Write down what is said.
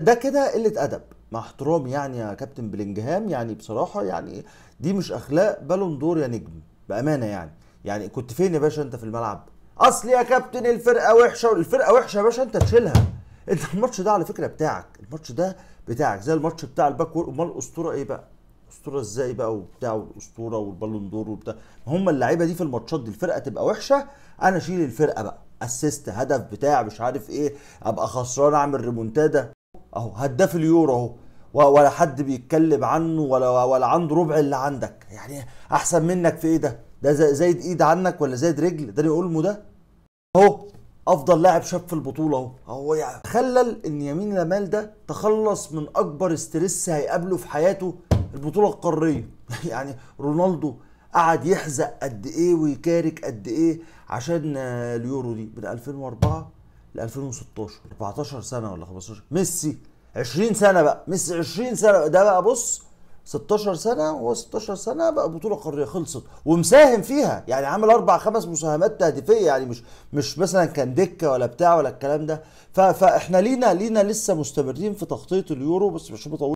ده كده قلة أدب مع احترامي يعني يا كابتن بلينجهام يعني بصراحة يعني دي مش أخلاق بالون دور يا نجم بأمانة يعني يعني كنت فين يا باشا أنت في الملعب؟ أصل يا كابتن الفرقة وحشة الفرقة وحشة يا باشا أنت تشيلها أنت الماتش ده على فكرة بتاعك الماتش ده بتاعك زي الماتش بتاع الباك أمال الأسطورة إيه بقى؟ اسطوره ازاي بقى وبتاع والاسطوره والبالون دور وبتاع ما هم اللعيبه دي في الماتشات دي الفرقه تبقى وحشه انا اشيل الفرقه بقى اسيست هدف بتاع مش عارف ايه ابقى خسران اعمل ريمونتادا اهو هداف اليورو اهو ولا حد بيتكلم عنه ولا ولا عنده ربع اللي عندك يعني احسن منك في ايه ده ده زايد ايد عنك ولا زايد رجل داني اولمو ده اهو افضل لاعب شاب في البطوله اهو هو يعني خلل ان يمين لامال ده تخلص من اكبر ستريس هيقابله في حياته البطوله القاريه يعني رونالدو قعد يحزق قد ايه ويكارك قد ايه عشان اليورو دي من 2004 ل 2016 14 سنه ولا 15 ميسي 20 سنه بقى ميسي 20 سنه ده بقى بص 16 سنه وهو 16 سنه بقى بطوله قاريه خلصت ومساهم فيها يعني عامل اربع خمس مساهمات تهديفيه يعني مش مش مثلا كان دكه ولا بتاع ولا الكلام ده فاحنا لينا لينا لسه مستمرين في تغطيه اليورو بس مش بطول